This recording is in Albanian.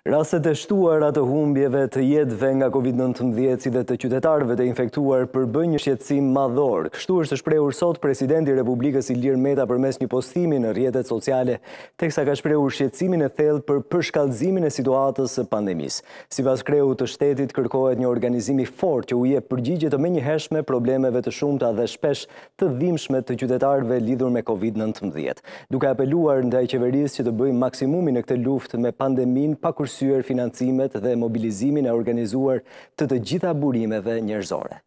Raset e shtuar atë humbjeve të jetëve nga COVID-19 si dhe të qytetarve të infektuar përbën një shqetsim madhor. Kështu është shprehur sot presidenti Republikës Ilir Meta përmes një postimi në rjetet sociale, teksa ka shprehur shqetsimin e thellë për përshkallëzimin e situatës së pandemisë. Sipas kreut të shtetit kërkohet një organizimi fort që u jep përgjigje të menjëhershme problemeve të shumta dhe shpesh të dhimbshme të qytetarëve lidhur me COVID-19, duke apeluar ndaj qeverisë që të bëjë maksimumin në këtë luftë me pandeminë pa përsyër financimet dhe mobilizimin e organizuar të të gjitha burimeve njërzore.